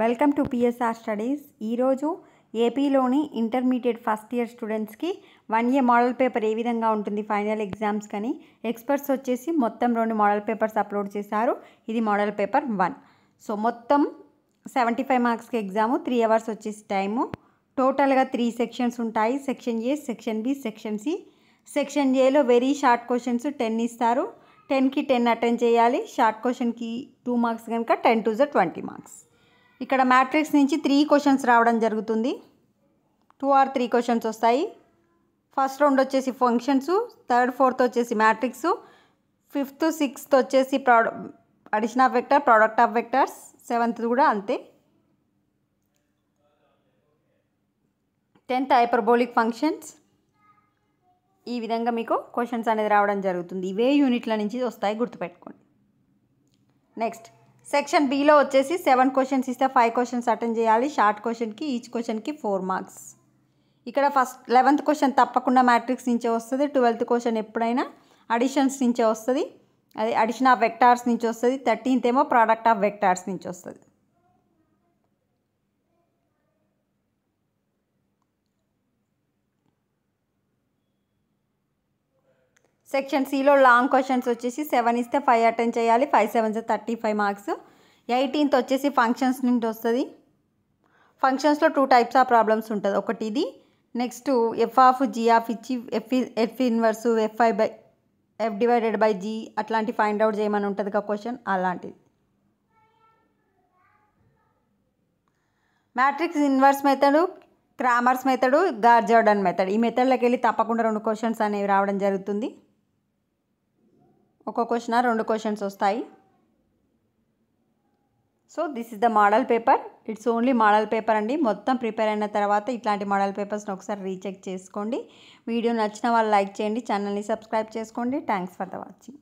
welcome to PSR studies ఈరోజు ఏపీలోని intermediate first year స్టూడెంట్స్కి వన్ ఇయర్ మోడల్ పేపర్ ఏ విధంగా ఉంటుంది ఫైనల్ ఎగ్జామ్స్ కానీ ఎక్స్పర్ట్స్ వచ్చేసి మొత్తం రెండు మోడల్ పేపర్స్ అప్లోడ్ చేశారు ఇది మోడల్ పేపర్ వన్ సో మొత్తం సెవెంటీ ఫైవ్ మార్క్స్కి ఎగ్జాము త్రీ అవర్స్ వచ్చేసి టైము టోటల్గా త్రీ సెక్షన్స్ ఉంటాయి section A section B section C section ఏలో వెరీ షార్ట్ క్వశ్చన్స్ టెన్ ఇస్తారు టెన్కి టెన్ అటెండ్ చేయాలి షార్ట్ క్వశ్చన్కి టూ మార్క్స్ కనుక ten to the twenty marks ఇక్కడ మ్యాట్రిక్స్ నుంచి త్రీ క్వశ్చన్స్ రావడం జరుగుతుంది టూ ఆర్ త్రీ క్వశ్చన్స్ వస్తాయి ఫస్ట్ రౌండ్ వచ్చేసి ఫంక్షన్స్ థర్డ్ ఫోర్త్ వచ్చేసి మ్యాట్రిక్స్ ఫిఫ్త్ సిక్స్త్ వచ్చేసి ప్రోడ addition of vector product of vectors seventh కూడా అంతే టెన్త్ హైపర్బోలిక్ ఫంక్షన్స్ ఈ విధంగా మీకు క్వశ్చన్స్ అనేది రావడం జరుగుతుంది ఇవే యూనిట్ల నుంచి వస్తాయి గుర్తుపెట్టుకోండి నెక్స్ట్ సెక్షన్ బిలో వచ్చేసి సెవెన్ క్వశ్చన్స్ ఇస్తే ఫైవ్ క్వశ్చన్స్ అటెండ్ చేయాలి షార్ట్ క్వశ్చన్కి ఈచ్ క్వశ్చన్కి ఫోర్ మార్క్స్ ఇక్కడ ఫస్ట్ లెవెంత్ క్వశ్చన్ తప్పకుండా మ్యాట్రిక్స్ నుంచే వస్తుంది ట్వెల్త్ క్వశ్చన్ ఎప్పుడైనా అడిషన్స్ నుంచే వస్తుంది అది అడిషన్ ఆఫ్ వెక్టార్స్ నుంచి వస్తుంది థర్టీన్త్ ఏమో ప్రోడక్ట్ ఆఫ్ వెక్టార్స్ నుంచి వస్తుంది సెక్షన్ సిలో లాంగ్ క్వశ్చన్స్ వచ్చేసి సెవెన్ ఇస్తే ఫైవ్ అటెండ్ చేయాలి five sevens thirty five marks eighteenth వచ్చేసి ఫంక్షన్స్ నుండి వస్తుంది ఫంక్షన్స్లో టూ టైప్స్ ఆఫ్ ప్రాబ్లమ్స్ ఉంటుంది ఒకటి ఇది next F of G of ఇచ్చి F F inverse F by F divided by G అట్లాంటి ఫైండ్ అవుట్ చేయమని ఉంటుంది కదా క్వశ్చన్ అలాంటిది matrix inverse method Cramer's method Gauss Jordan method ఈ మెథడ్లోకి వెళ్ళి తప్పకుండా రెండు క్వశ్చన్స్ అనేవి రావడం జరుగుతుంది ఒక్కో క్వశ్చన్ రెండు క్వశ్చన్స్ వస్తాయి so this is the model paper it's only model paper అండి మొత్తం ప్రిపేర్ అయిన తర్వాత ఇట్లాంటి మోడల్ పేపర్స్ని ఒకసారి రీచెక్ చేసుకోండి వీడియో నచ్చిన వాళ్ళు లైక్ చేయండి ఛానల్ని సబ్స్క్రైబ్ చేసుకోండి థ్యాంక్స్ ఫర్ ద వాచింగ్